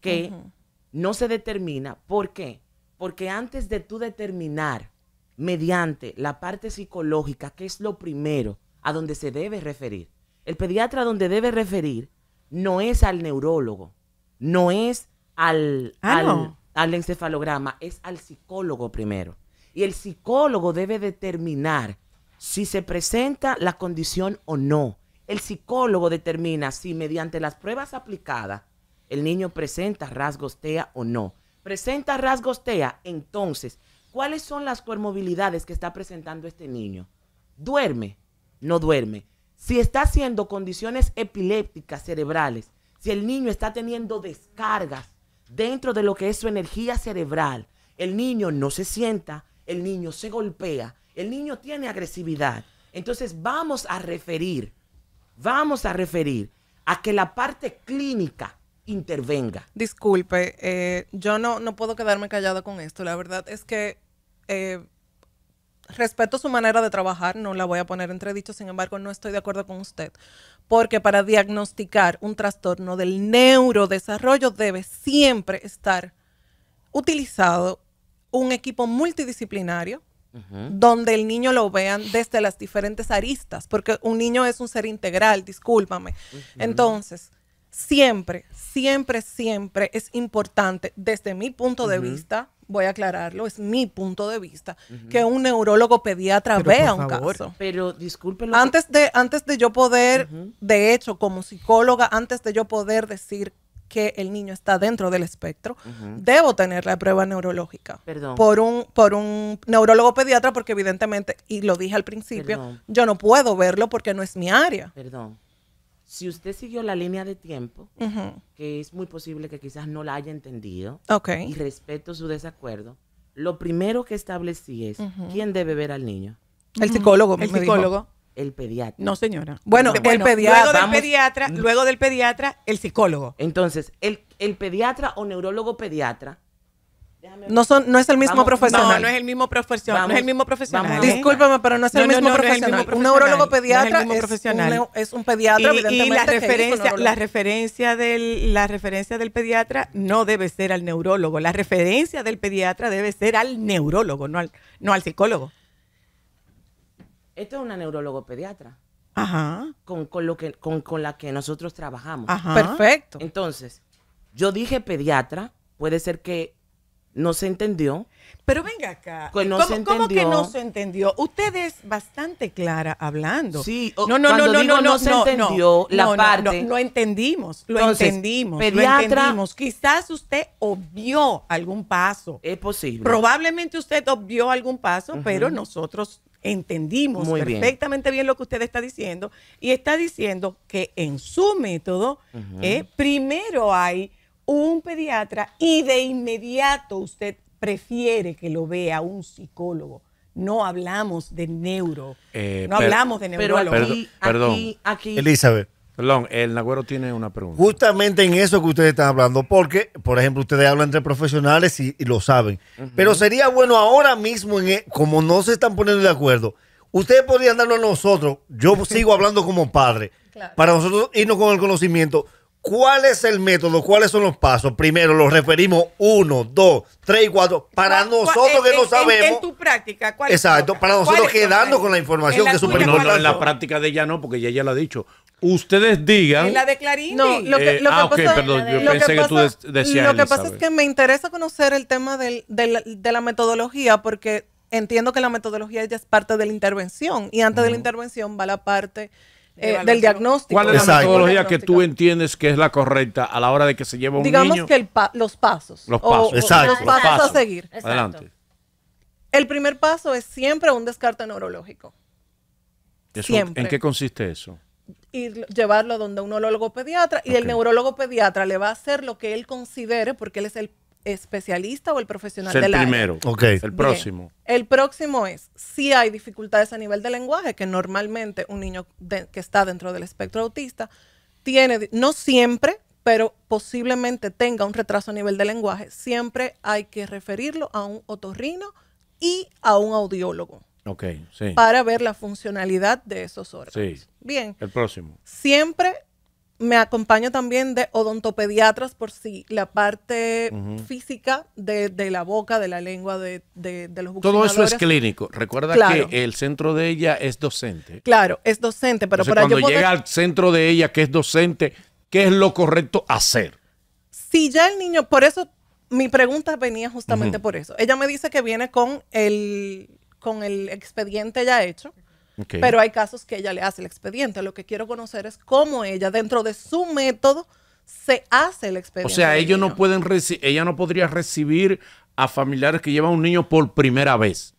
que no se determina. ¿Por qué? Porque antes de tú determinar mediante la parte psicológica, que es lo primero a donde se debe referir, el pediatra a donde debe referir no es al neurólogo, no es ah, al, al, encefalograma, es al psicólogo primero. Y el psicólogo debe determinar si se presenta la condición o no. El psicólogo determina si mediante las pruebas aplicadas el niño presenta rasgos TEA o no. Presenta rasgos TEA, entonces, ¿cuáles son las comorbilidades que está presentando este niño? ¿Duerme? No duerme. Si está haciendo condiciones epilépticas cerebrales, si el niño está teniendo descargas dentro de lo que es su energía cerebral, el niño no se sienta, el niño se golpea, el niño tiene agresividad. Entonces vamos a referir, vamos a referir a que la parte clínica intervenga. Disculpe, eh, yo no, no puedo quedarme callado con esto. La verdad es que eh, respeto su manera de trabajar, no la voy a poner entre dichos, sin embargo, no estoy de acuerdo con usted, porque para diagnosticar un trastorno del neurodesarrollo debe siempre estar utilizado un equipo multidisciplinario donde el niño lo vean desde las diferentes aristas, porque un niño es un ser integral, discúlpame. Entonces, siempre, siempre, siempre es importante, desde mi punto de vista, voy a aclararlo, es mi punto de vista, que un neurólogo pediatra vea un caso. Pero discúlpenlo. Antes de, antes de yo poder, de hecho, como psicóloga, antes de yo poder decir que el niño está dentro del espectro, debo tener la prueba neurológica Perdón. por un por un neurólogo pediatra porque evidentemente y lo dije al principio, yo no puedo verlo porque no es mi área. Perdón si usted siguió la línea de tiempo, que es muy posible que quizás no la haya entendido, y respeto su desacuerdo, lo primero que establecí es quién debe ver al niño. El psicólogo, el psicólogo. El pediatra. No, señora. Bueno, el pediatra. Luego del pediatra, luego del pediatra, el psicólogo. Entonces, el, el pediatra o neurólogo pediatra no, es el mismo profesional. No, no es el mismo profesional. no es el mismo profesional. ¿eh? Discúlpame, pero no es, el, mismo profesional. Un neurólogo pediatra es, un, pediatra, y, Y la referencia, del, la referencia del pediatra no debe ser al neurólogo. La referencia del pediatra debe ser al neurólogo, no al, no al psicólogo. Esto es una neurólogo pediatra. Ajá. Con, lo que, con, con, la que nosotros trabajamos. Perfecto. Entonces, yo dije pediatra, puede ser que no se entendió. Pero venga acá. ¿Cómo, que no se entendió? Usted es bastante clara hablando. Sí, o, no, no, no, no, no, no, se entendió la parte. No, entendimos, lo entendimos, pediatra, lo entendimos. Quizás usted obvió algún paso. Es posible. Probablemente usted obvió algún paso, pero nosotros entendimos perfectamente bien. lo que usted está diciendo y está diciendo que en su método eh, primero hay un pediatra y de inmediato usted prefiere que lo vea un psicólogo. No hablamos de neuro. Eh, no hablamos de neurología. perdón, Elizabeth. Perdón, el Nagüero tiene una pregunta. Justamente en eso que ustedes están hablando, porque, por ejemplo, ustedes hablan entre profesionales y, lo saben. Pero sería bueno ahora mismo, e, como no se están poniendo de acuerdo, ustedes podrían darlo a nosotros, yo sigo hablando como padre, para nosotros irnos con el conocimiento. ¿Cuál es el método? ¿Cuáles son los pasos? Primero, los referimos uno, dos, tres, y cuatro. Para nosotros que no sabemos. En, tu práctica, ¿cuál es? Exacto, para nosotros quedando con la información que es no, en la práctica de ella no, porque ella ya lo ha dicho. Ustedes digan. Y la de No, lo que, ah, pasa, perdón, que, decías. Lo que pasa es que me interesa conocer el tema de la metodología, porque entiendo que la metodología ya es parte de la intervención. Y antes de la intervención va la parte eh, del diagnóstico. ¿Cuál es la metodología que tú entiendes que es la correcta a la hora de que se lleve un Digamos Digamos que el los pasos. Los pasos. Los pasos a seguir. Adelante. El primer paso es siempre un descarte neurológico. ¿En qué consiste eso? y llevarlo donde un neurologo pediatra y el neurólogo pediatra le va a hacer lo que él considere, porque él es el especialista o el profesional del El primero, okay. el próximo. El próximo es si hay dificultades a nivel de lenguaje, que normalmente un niño que está dentro del espectro autista tiene, no siempre, pero posiblemente tenga un retraso a nivel de lenguaje, siempre hay que referirlo a un otorrino y a un audiólogo. Ok, sí. Para ver la funcionalidad de esos órganos. Sí. Bien. El próximo. Siempre me acompaño también de odontopediatras por si la parte física de, de, la boca, de la lengua, de, de, de los Todo eso es clínico. Recuerda que el centro de ella es docente. Claro, es docente, pero para cuando yo llega al centro de ella que es docente, ¿qué es lo correcto hacer? Si ya el niño, por eso mi pregunta venía justamente por eso. Ella me dice que viene con el con el expediente ya hecho pero hay casos que ella le hace el expediente. Lo que quiero conocer es cómo ella, dentro de su método, se hace el expediente. O sea, ellos no pueden ella no podría recibir a familiares que llevan un niño por primera vez.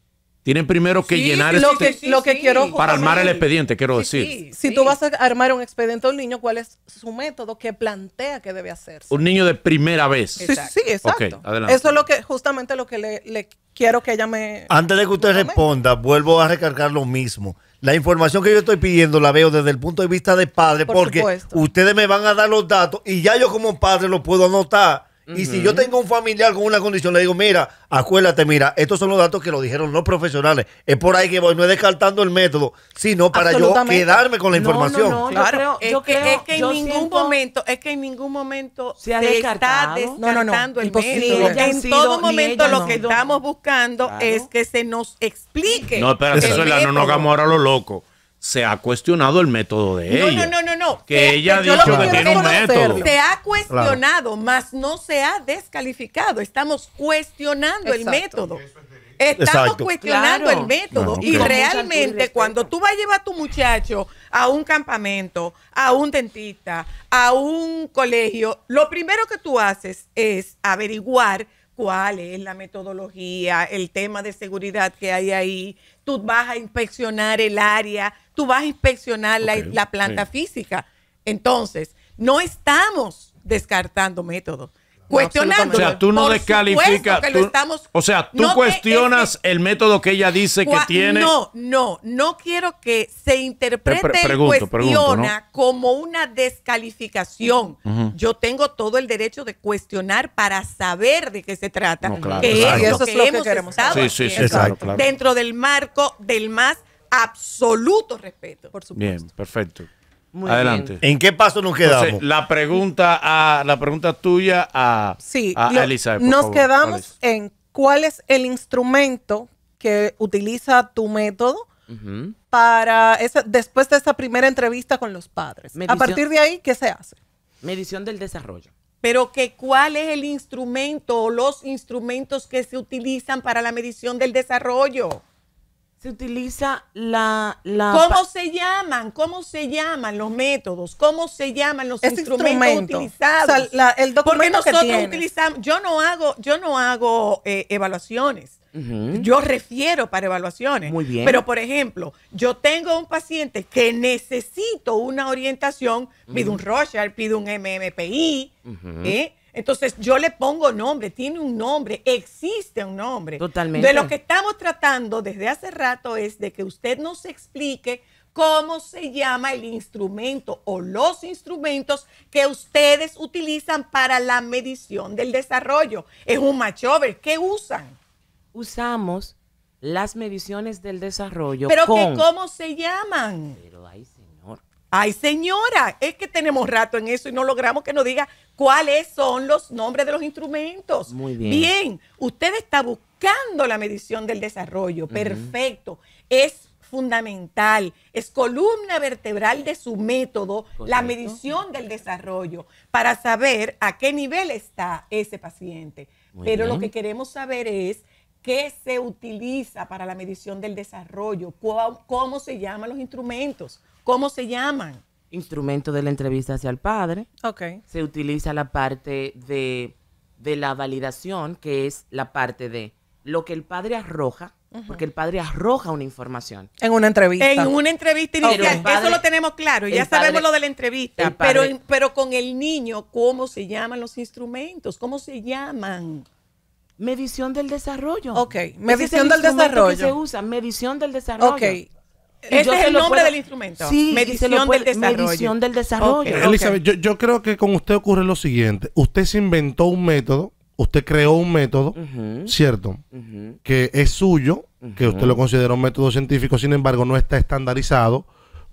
Tienen primero que llenar lo para armar el expediente, quiero decir. si tú vas a armar un expediente a un niño, ¿cuál es su método que plantea que debe hacerse? Un niño de primera vez. Sí, sí, exacto. Eso es lo que justamente lo que le, quiero que ella me. Antes de que usted responda, vuelvo a recargar lo mismo. La información que yo estoy pidiendo la veo desde el punto de vista de padre, porque ustedes me van a dar los datos y ya yo como padre lo puedo anotar. Y si yo tengo un familiar con una condición, le digo, mira, acuérdate, mira, estos son los datos que lo dijeron los profesionales. Es por ahí que voy, no es descartando el método, sino para yo quedarme con la información. No, no, no, claro, es, que, en ningún momento, es que en ningún momento se, está descartando el método. En todo momento lo que estamos buscando es que se nos explique. No, espérate, eso es la no nos hagamos ahora lo loco se ha cuestionado el método de ella. No, no, no, no. Que se, ella ha dicho que tiene un método. Se ha cuestionado, mas más no se ha descalificado. Estamos cuestionando el método. Estamos cuestionando el método. Y realmente cuando tú vas a llevar a tu muchacho a un campamento, a un dentista, a un colegio, lo primero que tú haces es averiguar cuál es la metodología, el tema de seguridad que hay ahí. Tú vas a inspeccionar el área tú vas a inspeccionar la, planta física. Entonces, no estamos descartando métodos. cuestionando. O sea, tú no descalificas. o sea, tú eh, cuestionas el método que ella dice que tiene. No, no, no quiero que se interprete cuestiona como una descalificación. Yo tengo todo el derecho de cuestionar para saber de qué se trata, que eso es lo que, queremos. sí, sí, dentro del marco del más absoluto respeto. Por supuesto. Bien, perfecto. Muy Adelante. ¿En qué paso nos quedamos? la pregunta a la pregunta tuya a, sí, Elizabeth, nos quedamos en cuál es el instrumento que utiliza tu método para después de esa primera entrevista con los padres. a partir de ahí, ¿qué se hace? Medición del desarrollo. Pero que cuál es el instrumento o los instrumentos que se utilizan para la medición del desarrollo se utiliza la, ¿Cómo se llaman? ¿Cómo se llaman los métodos? ¿Cómo se llaman los este instrumentos utilizados? O sea, el documento Porque nosotros utilizamos, yo no hago, yo no hago eh, evaluaciones. Yo refiero para evaluaciones. Muy bien. Pero, por ejemplo, yo tengo un paciente que necesito una orientación, pido un Rocher, pido un MMPI, ¿eh? Entonces yo le pongo nombre, tiene un nombre, existe un nombre. Totalmente. De lo que estamos tratando desde hace rato es de que usted nos explique cómo se llama el instrumento o los instrumentos que ustedes utilizan para la medición del desarrollo. Es un machover. ¿Qué usan? Usamos las mediciones del desarrollo. Pero qué, cómo se llaman. Pero ahí Ay, señora, es que tenemos rato en eso y no logramos que nos diga cuáles son los nombres de los instrumentos. Muy bien. Bien, usted está buscando la medición del desarrollo. Perfecto. Es fundamental, es columna vertebral de su método, la medición del desarrollo, para saber a qué nivel está ese paciente. Pero lo que queremos saber es qué se utiliza para la medición del desarrollo, cómo se llaman los instrumentos. ¿Cómo se llaman? Instrumento de la entrevista hacia el padre. Ok. Se utiliza la parte de, la validación, que es la parte de lo que el padre arroja, porque el padre arroja una información. En una entrevista. En una entrevista inicial. eso lo tenemos claro, ya sabemos lo de la entrevista. pero, pero con el niño, ¿cómo se llaman los instrumentos? ¿Cómo se llaman? Medición del desarrollo. Ok, medición del desarrollo. se usa, medición del desarrollo. Ok, ese es el nombre del instrumento. Sí, medición, del medición, del desarrollo. Elizabeth, yo, creo que con usted ocurre lo siguiente. Usted se inventó un método, usted creó un método, ¿cierto? Que es suyo, que usted lo considera un método científico, sin embargo, no está estandarizado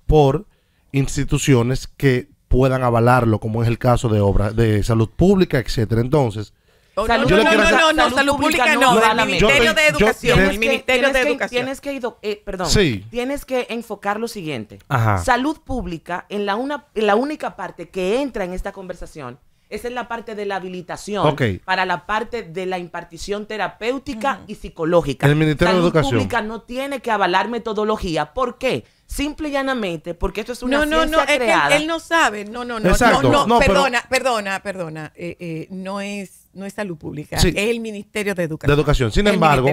por instituciones que puedan avalarlo, como es el caso de obras de salud pública, etcétera. Entonces, Oh, salud, no, no, salud pública, no, el Ministerio de Educación, Ministerio de Educación. Tienes que, eh, perdón, tienes que enfocar lo siguiente. Salud pública, en la, una, la única parte que entra en esta conversación, es es la parte de la habilitación para la parte de la impartición terapéutica y psicológica. El Ministerio de Educación. no tiene que avalar metodología. ¿Por qué? Simple y llanamente, porque esto es una no, no, no, él, no sabe. No, no, no. No, perdona, perdona, perdona, perdona. Eh, eh, no es no es salud pública, es el Ministerio de Educación. Educación. Sin embargo,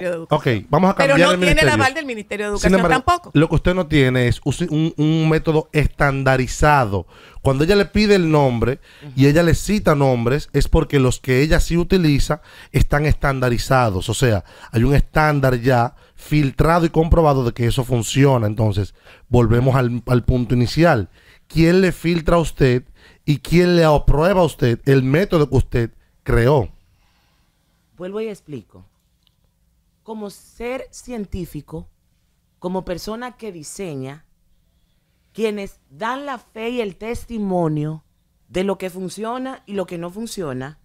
vamos a cambiar Pero no tiene la aval del Ministerio de Educación tampoco. Lo que usted no tiene es un, método estandarizado. Cuando ella le pide el nombre y ella le cita nombres, es porque los que ella sí utiliza están estandarizados. O sea, hay un estándar ya filtrado y comprobado de que eso funciona. Entonces, volvemos al, al punto inicial. ¿Quién le filtra a usted y quién le aprueba a usted el método que usted creó. Vuelvo y explico. Como ser científico, como persona que diseña, quienes dan la fe y el testimonio de lo que funciona y lo que no funciona,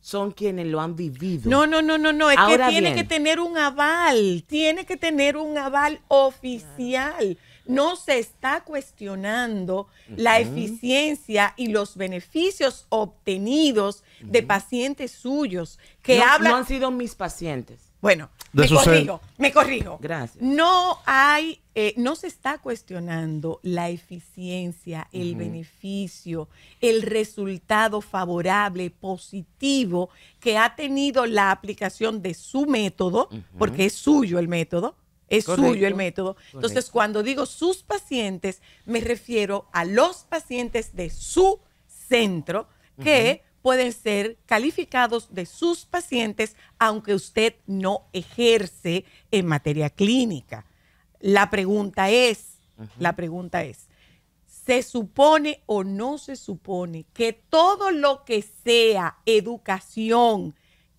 son quienes lo han vivido. No, no, no, no, no. Es que tiene que tener un aval. Tiene que tener un aval oficial. No se está cuestionando la eficiencia y los beneficios obtenidos de pacientes suyos que hablan. No han sido mis pacientes. Bueno, me corrijo, me corrijo. Gracias. No hay, eh, no se está cuestionando la eficiencia, el beneficio, el resultado favorable, positivo que ha tenido la aplicación de su método, porque es suyo el método, es suyo el método. Entonces, cuando digo sus pacientes, me refiero a los pacientes de su centro que pueden ser calificados de sus pacientes aunque usted no ejerce en materia clínica. La pregunta es, la pregunta es, ¿se supone o no se supone que todo lo que sea educación,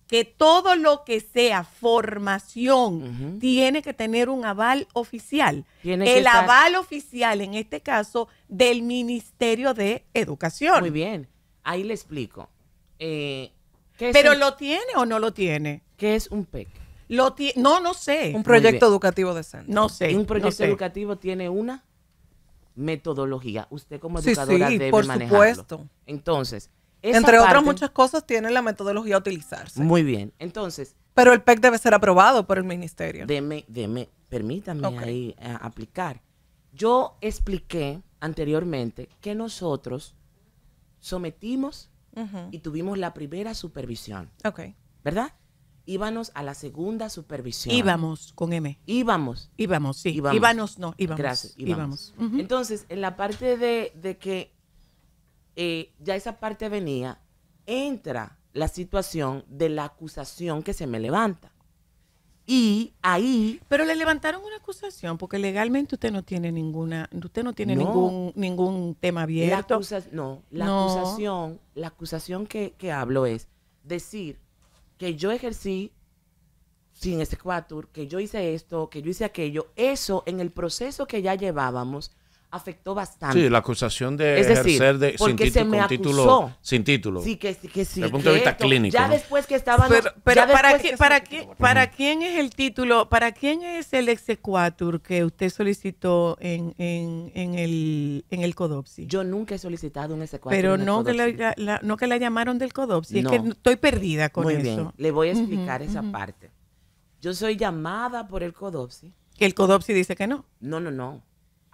que todo lo que sea formación tiene que tener un aval oficial. el aval oficial, en este caso, del Ministerio de Educación. Muy bien, ahí le explico. Eh, pero lo tiene o no lo tiene. ¿Qué es un PEC? no, no sé. Un proyecto educativo decente. No sé. Un proyecto educativo tiene una metodología. Usted como educadora sí, sí, por supuesto. Entonces, entre otras muchas cosas tiene la metodología a utilizarse. Muy bien. Entonces, pero el PEC debe ser aprobado por el ministerio. Deme, deme, permítame ahí eh, aplicar. Yo expliqué anteriormente que nosotros sometimos y tuvimos la primera supervisión. Ok. ¿Verdad? Íbamos a la segunda supervisión. Íbamos con M. Íbamos. Íbamos, sí. Íbamos. no, íbamos. Gracias, íbamos. Entonces, en la parte de, que eh, ya esa parte venía, entra la situación de la acusación que se me levanta. Y ahí. Pero le levantaron una acusación porque legalmente usted no tiene ninguna, usted no tiene ningún ningún tema abierto. no, la acusación, la acusación que, que, hablo es decir que yo ejercí sin ese cuatur, que yo hice esto, que yo hice aquello. Eso en el proceso que ya llevábamos afectó bastante. Sí, la acusación de ejercer de, sin, título, sin título. Sí, que, sí. Desde el punto de vista clínico. Ya después que estaban. Pero, para, para, quién es el título, para quién es el exequatur que usted solicitó en, en, el, en el CODOPSI. Yo nunca he solicitado un exequatur. Pero no que la, no que la llamaron del CODOPSI. Es que estoy perdida con Muy Bien. Le voy a explicar esa parte. Yo soy llamada por el CODOPSI. El CODOPSI dice que no. No, no, no.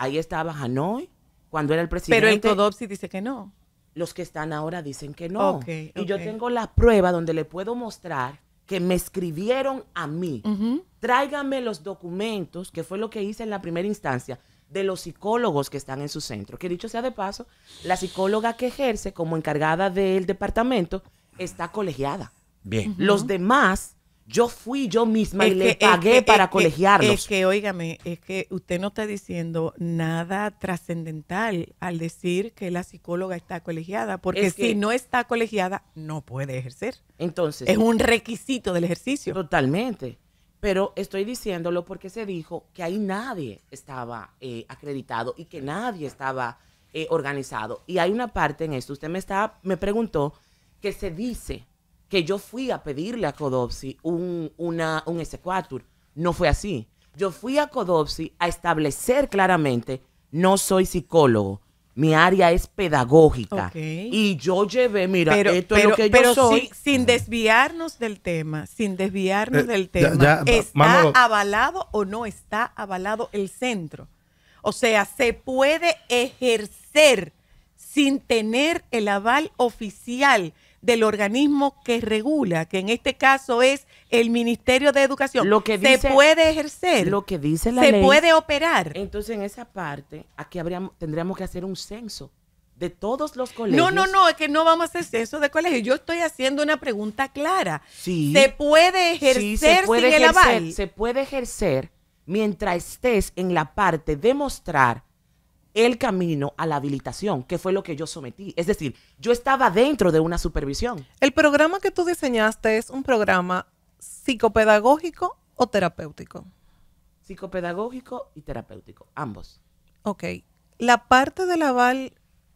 Ahí estaba Hanoi cuando era el presidente. Pero en Codopsi dice que no. Los que están ahora dicen que no. Y yo tengo la prueba donde le puedo mostrar que me escribieron a mí. Tráigame los documentos, que fue lo que hice en la primera instancia, de los psicólogos que están en su centro. Que dicho sea de paso, la psicóloga que ejerce como encargada del departamento está colegiada. Bien. Los demás yo fui yo misma y le pagué para es colegiarlos. es que, óigame, es que usted no está diciendo nada trascendental al decir que la psicóloga está colegiada, porque si no está colegiada, no puede ejercer. Entonces. Es un requisito del ejercicio. Totalmente. Pero estoy diciéndolo porque se dijo que ahí nadie estaba eh, acreditado y que nadie estaba eh, organizado. Y hay una parte en eso. Usted me, está, me preguntó que se dice que yo fui a pedirle a Codopsi un, S4. No fue así. Yo fui a Codopsi a establecer claramente, no soy psicólogo, mi área es pedagógica. Y yo llevé, mira, esto es lo que yo soy. Sin, desviarnos del tema, sin desviarnos eh, del tema, ¿está avalado o no está avalado el centro? O sea, se puede ejercer sin tener el aval oficial del organismo que regula, que en este caso es el Ministerio de Educación, lo que se puede ejercer. Lo que dice la se ley. puede operar. Entonces, en esa parte, aquí habríamos, tendríamos que hacer un censo de todos los colegios. No, no, no, es que no vamos a hacer censo de colegios. Yo estoy haciendo una pregunta clara. Sí. ¿Se puede ejercer puede sin el aval? Se puede ejercer mientras estés en la parte de mostrar el camino a la habilitación, que fue lo que yo sometí. Es decir, yo estaba dentro de una supervisión. ¿El programa que tú diseñaste es un programa psicopedagógico o terapéutico? Psicopedagógico y terapéutico, ambos. Ok. La parte del aval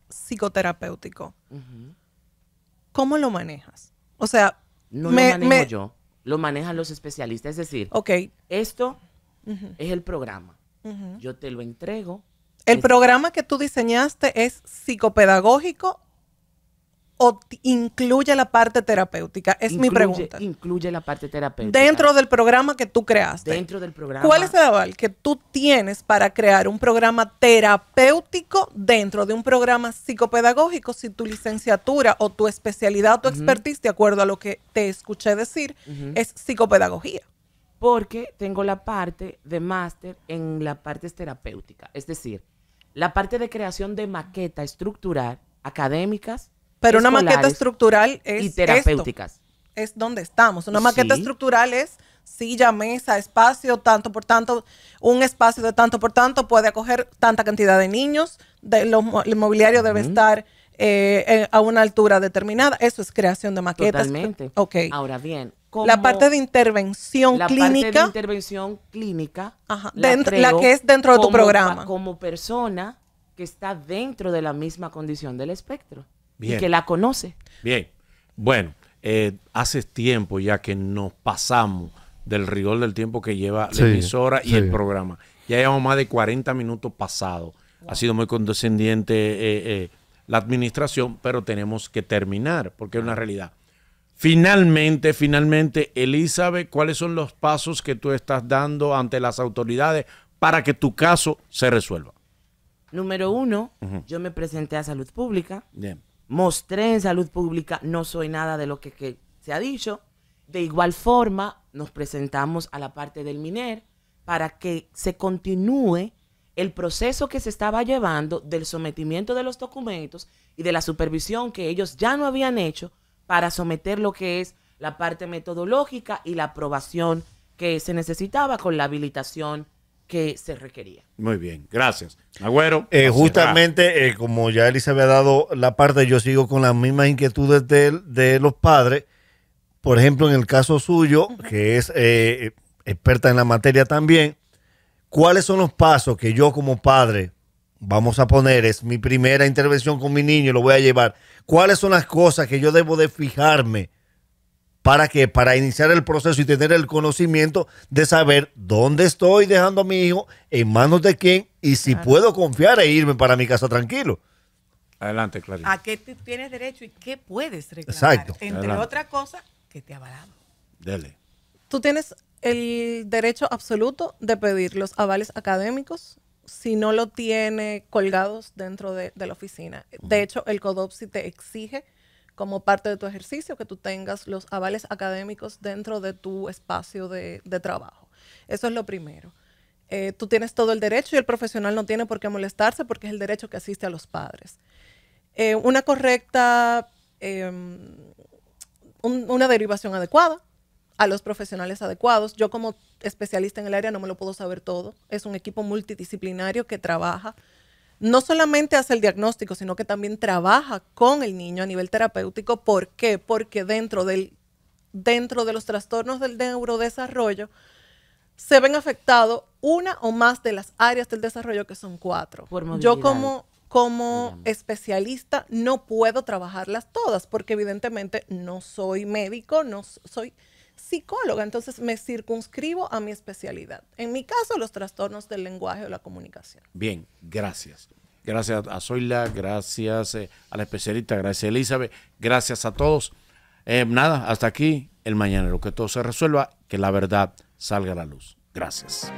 psicoterapéutico, ¿cómo lo manejas? O sea, no lo manejo yo, lo manejan los especialistas. Es decir, okay. esto es el programa. Yo te lo entrego, ¿El programa que tú diseñaste es psicopedagógico o incluye la parte terapéutica? Es mi pregunta. Incluye la parte terapéutica. Dentro del programa que tú creaste. Dentro del programa. ¿Cuál es el aval que tú tienes para crear un programa terapéutico dentro de un programa psicopedagógico si tu licenciatura o tu especialidad o tu expertise, de acuerdo a lo que te escuché decir, es psicopedagogía? Porque tengo la parte de máster en la parte terapéutica. Es decir, la parte de creación de maqueta estructural, académicas. Pero una maqueta estructural es. Y terapéuticas. Es donde estamos. Una maqueta estructural es silla, mesa, espacio, tanto por tanto, un espacio de tanto por tanto puede acoger tanta cantidad de niños, el mobiliario debe estar eh, eh, a una altura determinada. Eso es creación de maquetas. Totalmente. Ok. Ahora bien, la parte de intervención clínica. La parte de intervención clínica. la, dentro, la, que es dentro de tu programa. Como persona que está dentro de la misma condición del espectro. Y que la conoce. Bien. Bueno, eh, hace tiempo ya que nos pasamos del rigor del tiempo que lleva la emisora y el programa. Ya llevamos más de 40 minutos pasados. Ha sido muy condescendiente eh, eh, la administración, pero tenemos que terminar porque es una realidad. Finalmente, finalmente, Elizabeth, ¿cuáles son los pasos que tú estás dando ante las autoridades para que tu caso se resuelva? Número uno, yo me presenté a salud pública. Mostré en salud pública, no soy nada de lo que, se ha dicho. De igual forma, nos presentamos a la parte del MINER para que se continúe el proceso que se estaba llevando del sometimiento de los documentos y de la supervisión que ellos ya no habían hecho para someter lo que es la parte metodológica y la aprobación que se necesitaba con la habilitación que se requería. Muy bien, gracias. Agüero. Eh, justamente, eh, como ya él se había dado la parte, yo sigo con las mismas inquietudes de, los padres. Por ejemplo, en el caso suyo, que es eh, experta en la materia también, ¿cuáles son los pasos que yo como padre vamos a poner, es mi primera intervención con mi niño, lo voy a llevar. ¿Cuáles son las cosas que yo debo de fijarme? ¿Para que Para iniciar el proceso y tener el conocimiento de saber dónde estoy dejando a mi hijo, en manos de quién, y si puedo confiar e irme para mi casa tranquilo. Adelante, Clarita. ¿A qué tienes derecho y qué puedes reclamar? Exacto. Entre otras cosas, que te avalamos. Dele. Tú tienes el derecho absoluto de pedir los avales académicos, si no lo tiene colgados dentro de, la oficina. De hecho, el CODOPSI te exige como parte de tu ejercicio que tú tengas los avales académicos dentro de tu espacio de, trabajo. Eso es lo primero. Eh, tú tienes todo el derecho y el profesional no tiene por qué molestarse porque es el derecho que asiste a los padres. Eh, una correcta, em, una derivación adecuada a los profesionales adecuados. Yo como especialista en el área no me lo puedo saber todo. Es un equipo multidisciplinario que trabaja, no solamente hace el diagnóstico, sino que también trabaja con el niño a nivel terapéutico. ¿Por qué? Porque dentro, del, dentro de los trastornos del neurodesarrollo se ven afectados una o más de las áreas del desarrollo, que son cuatro. Yo como como especialista no puedo trabajarlas todas porque evidentemente no soy médico, no soy psicóloga, entonces me circunscribo a mi especialidad. En mi caso, los trastornos del lenguaje o la comunicación. Bien, gracias. Gracias a Zoila, gracias eh, a la especialista, gracias a Elizabeth, gracias a todos. Eh, nada, hasta aquí el mañana. lo Que todo se resuelva, que la verdad salga a la luz. Gracias.